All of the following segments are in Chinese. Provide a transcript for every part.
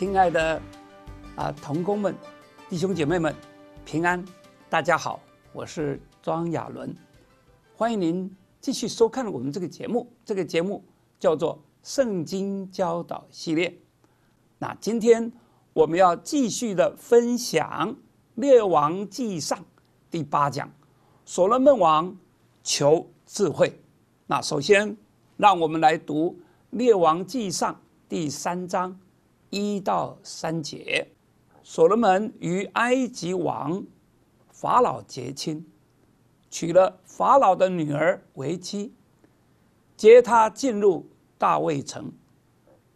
亲爱的啊，同工们、弟兄姐妹们，平安！大家好，我是庄亚伦，欢迎您继续收看我们这个节目。这个节目叫做《圣经教导系列》。那今天我们要继续的分享《列王记上》第八讲，所罗门王求智慧。那首先，让我们来读《列王记上》第三章。一到三节，所罗门与埃及王法老结亲，娶了法老的女儿为妻，接他进入大卫城，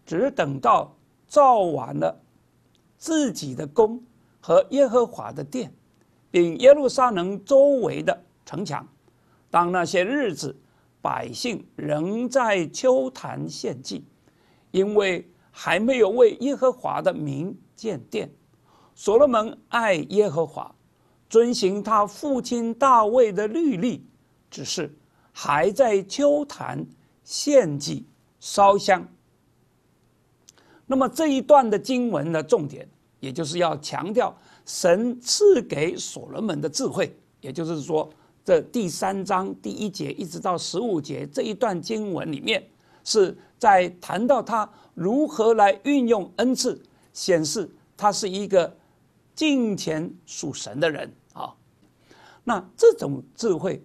只等到造完了自己的宫和耶和华的殿，并耶路撒冷周围的城墙。当那些日子，百姓仍在秋坛献祭，因为。还没有为耶和华的名建殿，所罗门爱耶和华，遵循他父亲大卫的律例、只是还在秋坛献祭、烧香。那么这一段的经文的重点，也就是要强调神赐给所罗门的智慧，也就是说，这第三章第一节一直到十五节这一段经文里面是。在谈到他如何来运用恩赐，显示他是一个敬虔属神的人啊。那这种智慧，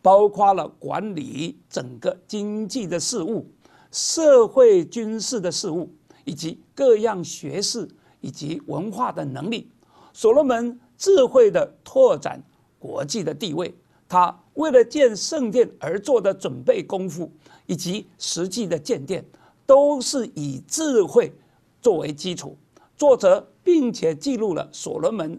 包括了管理整个经济的事物、社会军事的事物，以及各样学识以及文化的能力。所罗门智慧的拓展国际的地位，他为了建圣殿而做的准备功夫。以及实际的鉴定都是以智慧作为基础，作者并且记录了所罗门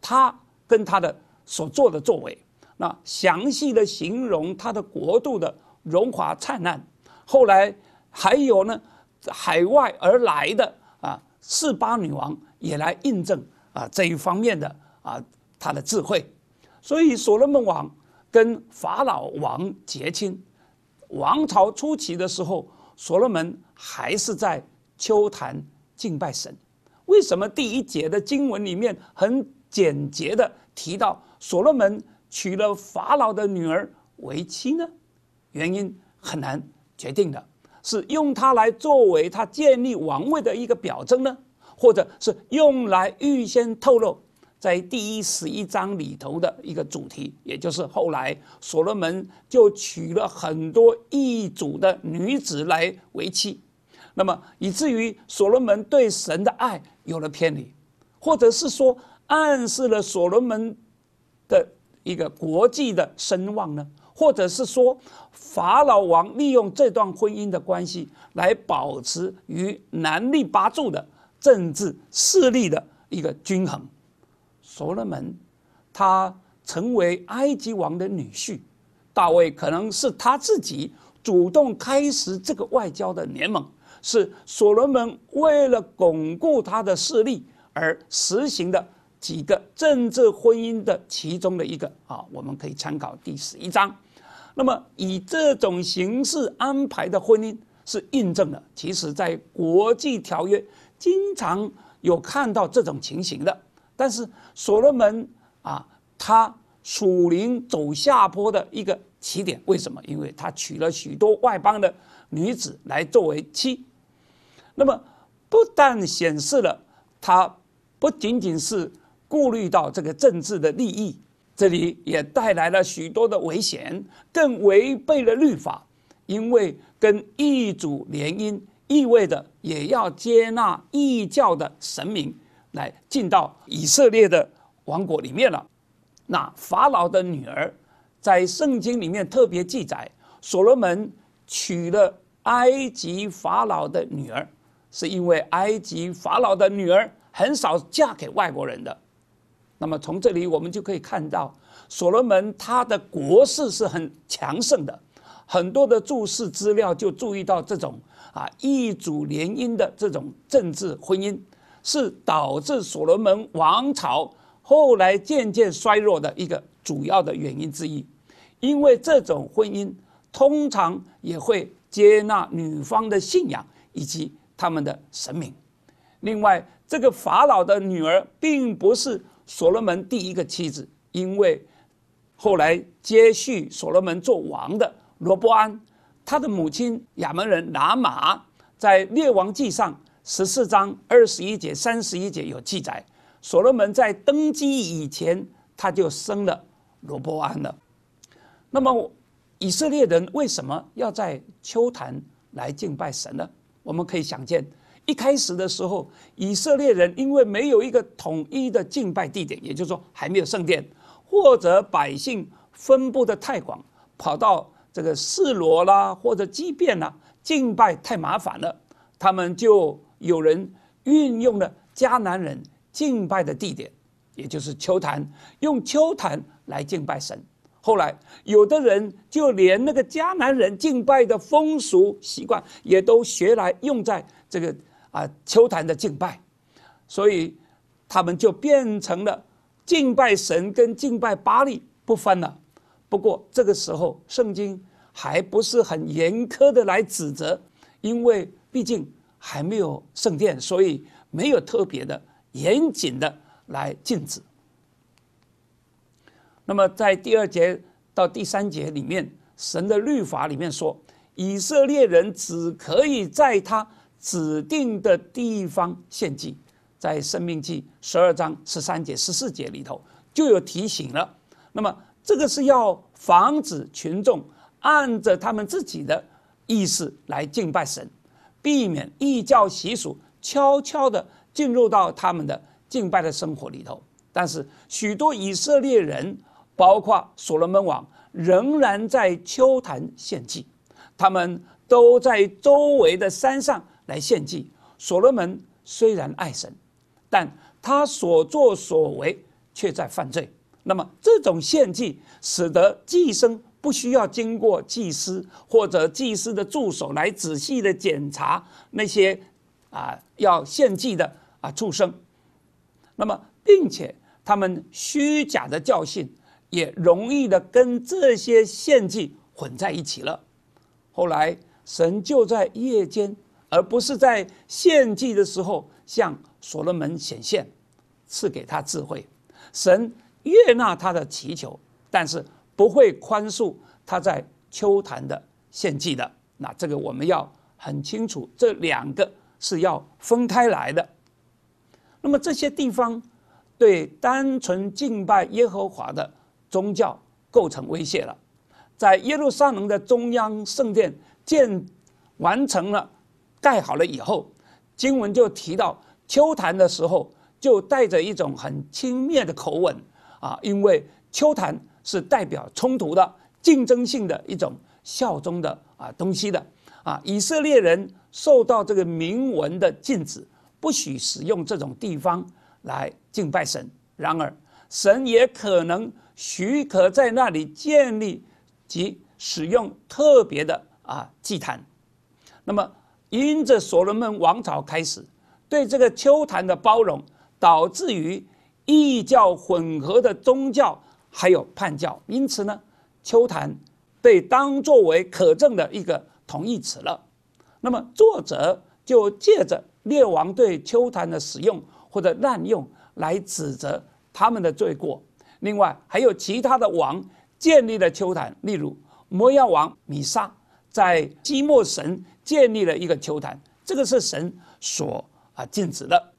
他跟他的所做的作为，那详细的形容他的国度的荣华灿烂。后来还有呢，海外而来的啊，四八女王也来印证啊这一方面的啊他的智慧。所以所罗门王跟法老王结亲。王朝初期的时候，所罗门还是在丘坛敬拜神。为什么第一节的经文里面很简洁的提到所罗门娶了法老的女儿为妻呢？原因很难决定的，是用它来作为他建立王位的一个表征呢，或者是用来预先透露？在第一十一章里头的一个主题，也就是后来所罗门就娶了很多异族的女子来为妻，那么以至于所罗门对神的爱有了偏离，或者是说暗示了所罗门的一个国际的声望呢？或者是说法老王利用这段婚姻的关系来保持与南利巴柱的政治势力的一个均衡？所罗门，他成为埃及王的女婿。大卫可能是他自己主动开始这个外交的联盟，是所罗门为了巩固他的势力而实行的几个政治婚姻的其中的一个。啊，我们可以参考第十一章。那么，以这种形式安排的婚姻是印证了，其实在国际条约经常有看到这种情形的。但是所罗门啊，他属灵走下坡的一个起点，为什么？因为他娶了许多外邦的女子来作为妻。那么，不但显示了他不仅仅是顾虑到这个政治的利益，这里也带来了许多的危险，更违背了律法，因为跟异族联姻意味着也要接纳异教的神明。来进到以色列的王国里面了。那法老的女儿，在圣经里面特别记载，所罗门娶了埃及法老的女儿，是因为埃及法老的女儿很少嫁给外国人的。那么从这里我们就可以看到，所罗门他的国势是很强盛的。很多的注释资料就注意到这种啊异族联姻的这种政治婚姻。是导致所罗门王朝后来渐渐衰弱的一个主要的原因之一，因为这种婚姻通常也会接纳女方的信仰以及他们的神明。另外，这个法老的女儿并不是所罗门第一个妻子，因为后来接续所罗门做王的罗伯安，他的母亲亚门人拿玛，在列王记上。十四章二十一节、三十一节有记载，所罗门在登基以前，他就生了罗波安了。那么，以色列人为什么要在丘坛来敬拜神呢？我们可以想见，一开始的时候，以色列人因为没有一个统一的敬拜地点，也就是说还没有圣殿，或者百姓分布的太广，跑到这个示罗啦或者基变啦敬拜太麻烦了，他们就。有人运用了迦南人敬拜的地点，也就是丘坛，用丘坛来敬拜神。后来，有的人就连那个迦南人敬拜的风俗习惯，也都学来用在这个啊丘坛的敬拜。所以，他们就变成了敬拜神跟敬拜巴利不分了。不过，这个时候圣经还不是很严苛的来指责，因为毕竟。还没有圣殿，所以没有特别的严谨的来禁止。那么在第二节到第三节里面，神的律法里面说，以色列人只可以在他指定的地方献祭。在生命记十二章十三节、十四节里头就有提醒了。那么这个是要防止群众按着他们自己的意识来敬拜神。避免异教习俗悄悄地进入到他们的敬拜的生活里头，但是许多以色列人，包括所罗门王，仍然在秋坛献祭，他们都在周围的山上来献祭。所罗门虽然爱神，但他所作所为却在犯罪。那么这种献祭使得寄生。不需要经过祭司或者祭司的助手来仔细的检查那些啊要献祭的啊畜生，那么并且他们虚假的教训也容易的跟这些献祭混在一起了。后来神就在夜间，而不是在献祭的时候，向所罗门显现，赐给他智慧。神悦纳他的祈求，但是。不会宽恕他在秋坛的献祭的，那这个我们要很清楚，这两个是要分开来的。那么这些地方对单纯敬拜耶和华的宗教构成威胁了。在耶路撒冷的中央圣殿建完成了、盖好了以后，经文就提到秋坛的时候，就带着一种很轻蔑的口吻啊，因为秋坛。是代表冲突的、竞争性的一种效忠的啊东西的啊。以色列人受到这个铭文的禁止，不许使用这种地方来敬拜神。然而，神也可能许可在那里建立及使用特别的啊祭坛。那么，因着所罗门王朝开始对这个秋坛的包容，导致于异教混合的宗教。还有叛教，因此呢，秋坛被当作为可证的一个同义词了。那么作者就借着列王对秋坛的使用或者滥用来指责他们的罪过。另外，还有其他的王建立了秋坛，例如摩押王米沙在基莫神建立了一个秋坛，这个是神所啊禁止的。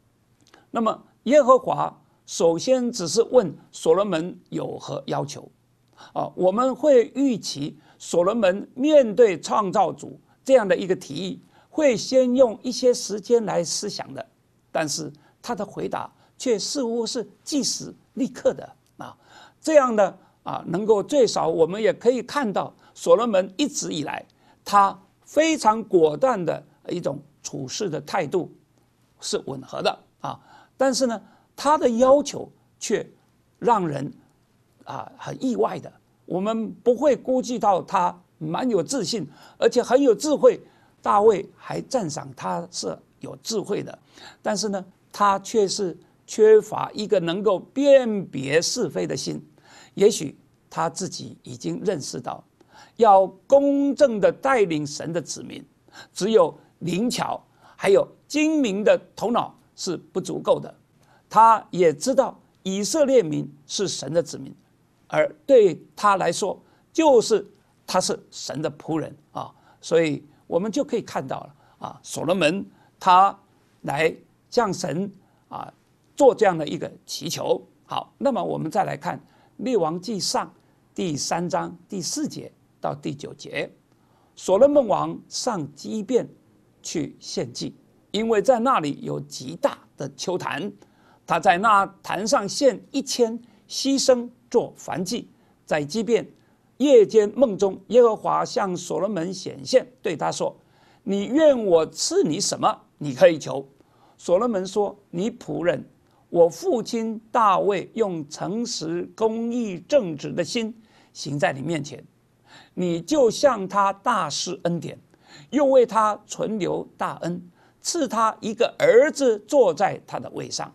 那么耶和华。首先只是问所罗门有何要求，啊，我们会预期所罗门面对创造主这样的一个提议，会先用一些时间来思想的。但是他的回答却似乎是即时立刻的啊，这样呢啊，能够最少我们也可以看到所罗门一直以来他非常果断的一种处事的态度是吻合的啊，但是呢。他的要求却让人啊很意外的，我们不会估计到他蛮有自信，而且很有智慧。大卫还赞赏他是有智慧的，但是呢，他却是缺乏一个能够辨别是非的心。也许他自己已经认识到，要公正的带领神的子民，只有灵巧还有精明的头脑是不足够的。他也知道以色列民是神的子民，而对他来说，就是他是神的仆人啊。所以，我们就可以看到了啊，所罗门他来向神啊做这样的一个祈求。好，那么我们再来看《列王纪上》第三章第四节到第九节，所罗门王上基遍去献祭，因为在那里有极大的丘坛。他在那坛上献一千牺牲做燔祭，在即便夜间梦中，耶和华向所罗门显现，对他说：“你愿我赐你什么？你可以求。”所罗门说：“你仆人我父亲大卫用诚实、公义、正直的心行在你面前，你就向他大施恩典，又为他存留大恩，赐他一个儿子坐在他的位上。”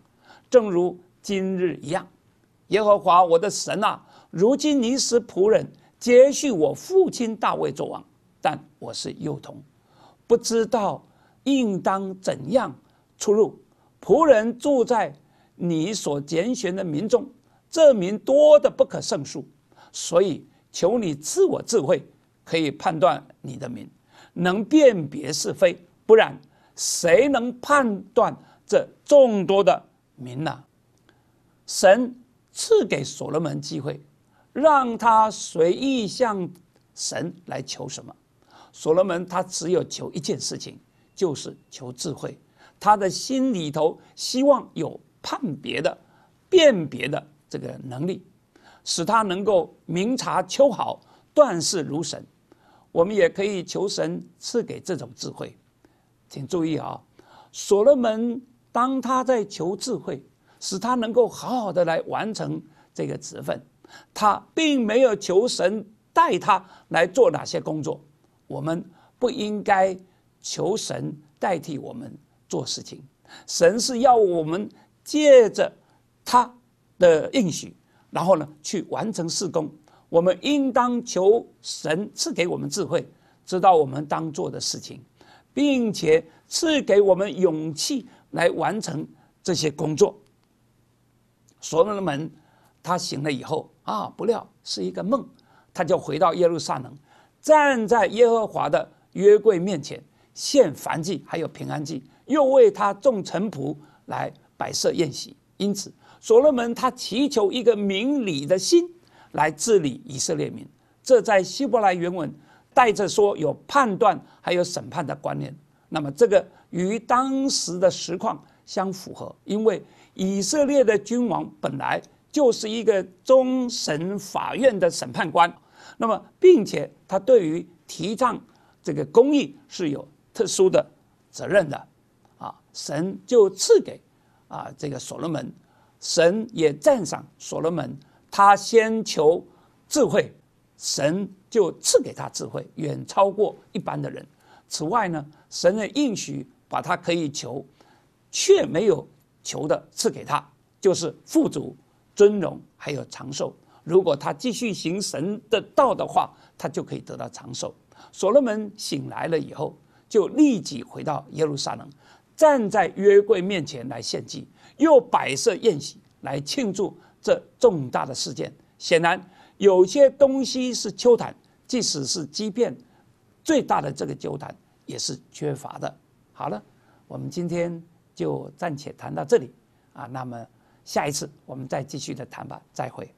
正如今日一样，耶和华我的神啊，如今你是仆人，接续我父亲大卫作王，但我是幼童，不知道应当怎样出入。仆人住在你所拣选的民众，这民多得不可胜数，所以求你赐我智慧，可以判断你的民，能辨别是非。不然，谁能判断这众多的？明了，神赐给所罗门机会，让他随意向神来求什么。所罗门他只有求一件事情，就是求智慧。他的心里头希望有判别的、辨别的这个能力，使他能够明察秋毫、断事如神。我们也可以求神赐给这种智慧。请注意啊，所罗门。当他在求智慧，使他能够好好的来完成这个职分，他并没有求神带他来做哪些工作。我们不应该求神代替我们做事情，神是要我们借着他的应许，然后呢去完成事工。我们应当求神赐给我们智慧，知道我们当做的事情，并且赐给我们勇气。来完成这些工作。所罗门他醒了以后啊，不料是一个梦，他就回到耶路撒冷，站在耶和华的约柜面前献燔祭，还有平安祭，又为他众臣仆来摆设宴席。因此，所罗门他祈求一个明理的心来治理以色列民。这在希伯来原文带着说有判断还有审判的观念。那么这个。与当时的实况相符合，因为以色列的君王本来就是一个终审法院的审判官，那么并且他对于提倡这个公益是有特殊的责任的，啊，神就赐给啊这个所罗门，神也赞赏所罗门，他先求智慧，神就赐给他智慧，远超过一般的人。此外呢，神的应许。把他可以求，却没有求的赐给他，就是富足、尊荣，还有长寿。如果他继续行神的道的话，他就可以得到长寿。所罗门醒来了以后，就立即回到耶路撒冷，站在约柜面前来献祭，又摆设宴席来庆祝这重大的事件。显然，有些东西是求坦，即使是畸变，最大的这个求坦也是缺乏的。好了，我们今天就暂且谈到这里，啊，那么下一次我们再继续的谈吧，再会。